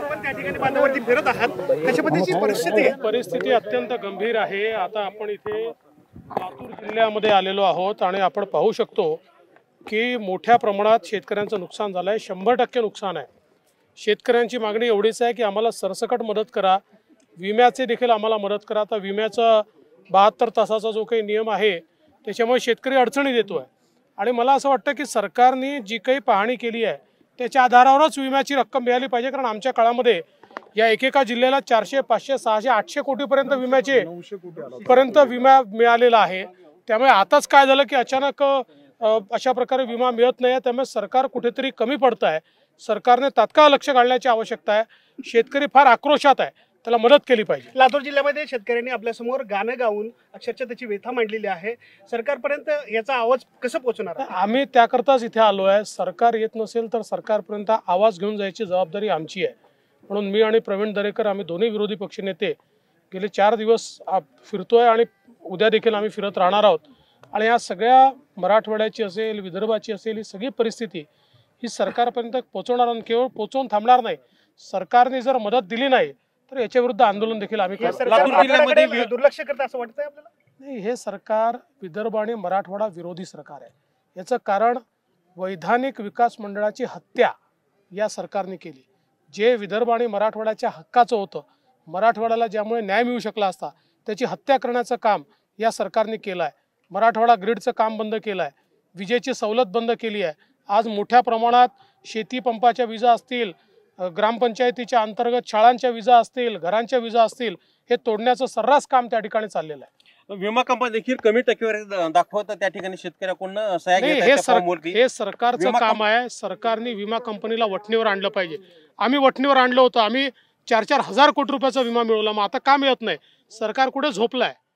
त्या ठिकाणी पद्धतीची हो, हो, हो. परिस्थिती परिस्थिती अत्यंत गंभीर आहे आता आपण इथे लातूर जिल्ह्यामध्ये आलेलो आहोत आणि आपण पाहू शकतो की मोठ्या प्रमाणात शेतकऱ्यांचं नुकसान झालं आहे शंभर टक्के नुकसान आहे शेतकऱ्यांची मागणी एवढीच आहे की आम्हाला सरसकट मदत करा विम्याचे देखील आम्हाला मदत करा आता विम्याचा बहात्तर तासाचा जो काही नियम आहे त्याच्यामुळे शेतकरी अडचणी देतो आहे आणि मला असं वाटतं की सरकारने जी काही पाहणी केली आहे त्याच्या आधारावरच विम्याची रक्कम मिळाली पाहिजे कारण आमच्या काळामध्ये या एकेका जिल्ह्याला चारशे पाचशे सहाशे आठशे कोटीपर्यंत विम्याचे पर्यंत विमा मिळालेला आहे त्यामुळे आताच काय झालं की अचानक अशा प्रकारे विमा मिळत नाही आहे त्यामुळे सरकार कुठेतरी कमी पडत आहे सरकारने तात्काळ लक्ष घालण्याची आवश्यकता आहे शेतकरी फार आक्रोशात आहे त्याला मदत केली पाहिजे लातूर जिल्ह्यामध्ये शेतकऱ्यांनी आपल्यासमोर गाणं गाऊन अक्षरशः त्याची व्यथा मांडलेली आहे सरकारपर्यंत याचा आवाज कसं पोहोचणार आम्ही त्याकरताच इथे आलो आहे सरकार येत नसेल तर सरकारपर्यंत आवाज घेऊन जायची जबाबदारी आमची आहे म्हणून मी आणि प्रवीण दरेकर आम्ही दोन्ही विरोधी पक्षनेते गेले चार दिवस फिरतोय आणि उद्या देखील आम्ही फिरत राहणार आहोत आणि या सगळ्या मराठवाड्याची असेल विदर्भाची असेल ही सगळी परिस्थिती ही सरकारपर्यंत पोहोचवणार आणि केवळ पोचवून थांबणार नाही सरकारने जर मदत दिली नाही तर याच्या विरुद्ध आंदोलन देखील आम्ही हे सरकार दुर्लक्ष करत असं वाटतंय आपल्याला नाही हे सरकार विदर्भ आणि मराठवाडा विरोधी सरकार आहे याचं कारण वैधानिक विकास मंडळाची हत्या या सरकारने केली जे विदर्भ आणि मराठवाड्याच्या हक्काचं होतं मराठवाड्याला ज्यामुळे न्याय मिळू शकला असता त्याची हत्या करण्याचं काम या सरकारने केलं आहे मराठवाडा ग्रीडचं काम बंद केलं आहे विजेची सवलत बंद केली आहे आज मोठ्या प्रमाणात शेती पंपाच्या विजा असतील ग्रामपंचायतीच्या अंतर्गत शाळांच्या विजा असतील घरांच्या विजा असतील हे तोडण्याचं सर्रास काम त्या ठिकाणी चाललेलं आहे विमा कंपनी देखील कमी टक्केवारी दाखवत त्या ठिकाणी शेतकऱ्याकडून हे सर- हे सरकारचं काम आहे सरकारने विमा कंपनीला वठणीवर आणलं पाहिजे आम्ही वठणीवर आणलं होतं आम्ही चार चार हजार कोटी रुपयाचा विमा मिळवला मग आता का मिळत नाही सरकार कुठे झोपलाय